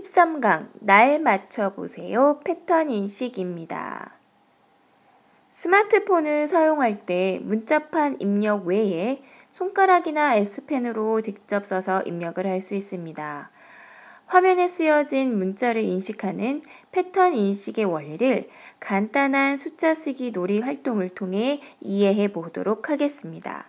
13강 날 맞춰보세요 패턴 인식입니다. 스마트폰을 사용할 때 문자판 입력 외에 손가락이나 S펜으로 직접 써서 입력을 할 수 있습니다. 화면에 쓰여진 문자를 인식하는 패턴 인식의 원리를 간단한 숫자 쓰기 놀이 활동을 통해 이해해 보도록 하겠습니다.